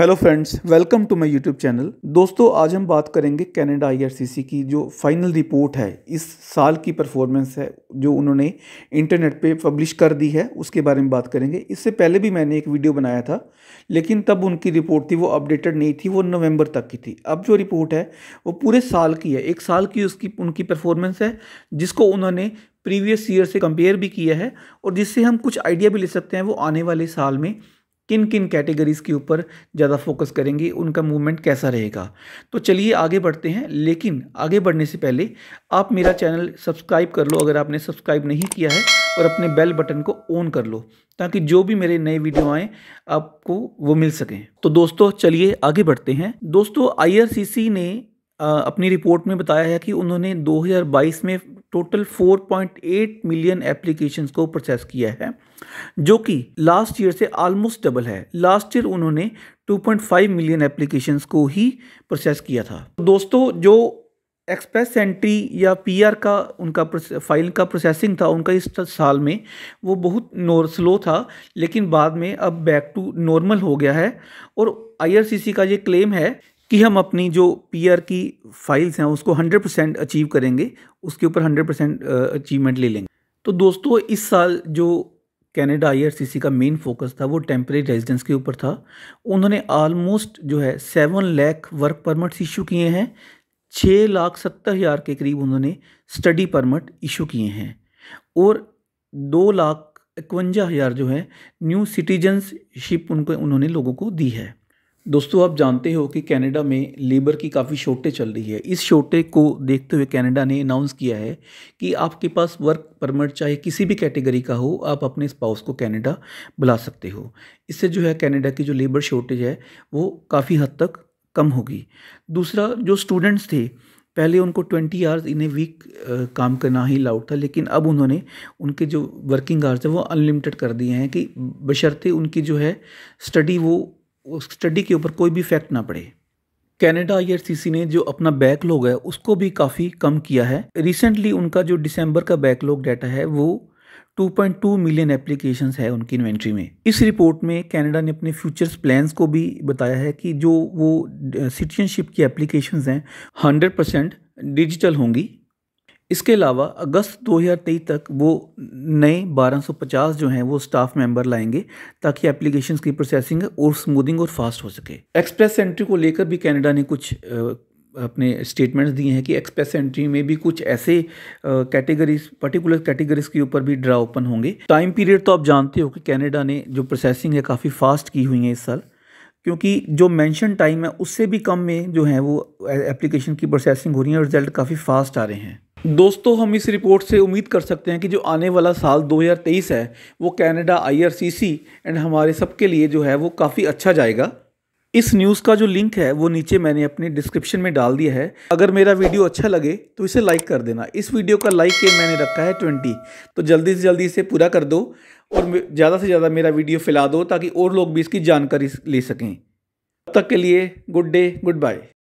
hello friends welcome to my YouTube channel दोस्तों आज हम बात करेंगे कनाडा आईआरसीसी की जो फाइनल रिपोर्ट है इस साल की परफॉर्मेंस है जो उन्होंने इंटरनेट पे पब्लिश कर दी है उसके बारे में बात करेंगे इससे पहले भी मैंने एक वीडियो बनाया था लेकिन तब उनकी रिपोर्ट थी वो अपडेटेड नहीं थी वो नवम्बर तक की थी अब जो रिपोर्ट है वो पूरे साल की है एक साल की उसकी उनकी परफॉर्मेंस है जिसको उन्होंने प्रीवियस ईयर से कंपेयर भी किया है और जिससे हम कुछ आइडिया भी ले सकते हैं वो आने वाले साल में किन किन कैटेगरीज़ के ऊपर ज़्यादा फोकस करेंगे उनका मूवमेंट कैसा रहेगा तो चलिए आगे बढ़ते हैं लेकिन आगे बढ़ने से पहले आप मेरा चैनल सब्सक्राइब कर लो अगर आपने सब्सक्राइब नहीं किया है और अपने बेल बटन को ऑन कर लो ताकि जो भी मेरे नए वीडियो आए आपको वो मिल सकें तो दोस्तों चलिए आगे बढ़ते हैं दोस्तों आई ने अपनी रिपोर्ट में बताया है कि उन्होंने 2022 में टोटल 4.8 मिलियन एप्लीकेशंस को प्रोसेस किया है जो कि लास्ट ईयर से ऑलमोस्ट डबल है लास्ट ईयर उन्होंने 2.5 मिलियन एप्लीकेशंस को ही प्रोसेस किया था दोस्तों जो एक्सप्रेस एंट्री या पीआर का उनका फाइल का प्रोसेसिंग था उनका इस साल में वो बहुत स्लो था लेकिन बाद में अब बैक टू नॉर्मल हो गया है और आईआरसीसी का ये क्लेम है कि हम अपनी जो पी की फाइल्स हैं उसको 100 परसेंट अचीव करेंगे उसके ऊपर 100 परसेंट अचीवमेंट ले लेंगे तो दोस्तों इस साल जो कैनेडा आईआरसीसी का मेन फोकस था वो टेम्प्रेरी रेजिडेंस के ऊपर था उन्होंने आलमोस्ट जो है seven lakh work permits issue किए हैं छः लाख सत्तर हज़ार के करीब उन्होंने स्टडी परमिट इशू किए हैं और दो लाख इक्वंजा हज़ार जो है न्यू सिटीजनशिप उनको उन्होंने लोगों को दी है दोस्तों आप जानते हो कि कनाडा में लेबर की काफ़ी शॉर्टेज चल रही है इस शॉर्टेज को देखते हुए कनाडा ने अनाउंस किया है कि आपके पास वर्क परमिट चाहे किसी भी कैटेगरी का हो आप अपने स्पाउस को कनाडा बुला सकते हो इससे जो है कनाडा की जो लेबर शॉर्टेज है वो काफ़ी हद तक कम होगी दूसरा जो स्टूडेंट्स थे पहले उनको twenty hours in a week काम करना ही अलाउड था लेकिन अब उन्होंने उनके जो वर्किंग आवर्स हैं वो अनलिमिटेड कर दिए हैं कि बशर्ते उनकी जो है स्टडी वो उस स्टडी के ऊपर कोई भी इफेक्ट ना पड़े कनाडा आईआरसीसी ने जो अपना बैकलॉग है उसको भी काफ़ी कम किया है रिसेंटली उनका जो दिसंबर का बैकलॉग डाटा है वो 2.2 मिलियन एप्लीकेशंस है उनकी इन्वेंट्री में इस रिपोर्ट में कनाडा ने अपने फ्यूचर्स प्लान्स को भी बताया है कि जो वो सिटीजनशिप uh, की एप्लीकेशंस हैं 100 परसेंट डिजिटल होंगी इसके अलावा अगस्त 2023 तक वो नए 1250 जो हैं वो स्टाफ मेंबर लाएंगे ताकि एप्लीकेशन की प्रोसेसिंग और स्मूदिंग और फास्ट हो सके एक्सप्रेस एंट्री को लेकर भी कनाडा ने कुछ अपने स्टेटमेंट्स दिए हैं कि एक्सप्रेस एंट्री में भी कुछ ऐसे कैटेगरीज पर्टिकुलर कैटेगरीज के ऊपर भी ड्रा ओपन होंगे टाइम पीरियड तो आप जानते हो कि कैनेडा ने जो प्रोसेसिंग है काफ़ी फास्ट की हुई है इस साल क्योंकि जो मेंशन टाइम है उससे भी कम में जो है वो एप्लीकेशन की प्रोसेसिंग हो रही है और रिजल्ट काफ़ी फास्ट आ रहे हैं दोस्तों हम इस रिपोर्ट से उम्मीद कर सकते हैं कि जो आने वाला साल 2023 है वो कनाडा आईआरसीसी एंड हमारे सबके लिए जो है वो काफ़ी अच्छा जाएगा इस न्यूज़ का जो लिंक है वो नीचे मैंने अपने डिस्क्रिप्शन में डाल दिया है अगर मेरा वीडियो अच्छा लगे तो इसे लाइक कर देना इस वीडियो का लाइक के मैंने रखा है ट्वेंटी तो जल्दी से जल्दी इसे पूरा कर दो और ज़्यादा से ज़्यादा मेरा वीडियो फैला दो ताकि और लोग भी इसकी जानकारी ले सकें तब तक के लिए गुड डे गुड बाय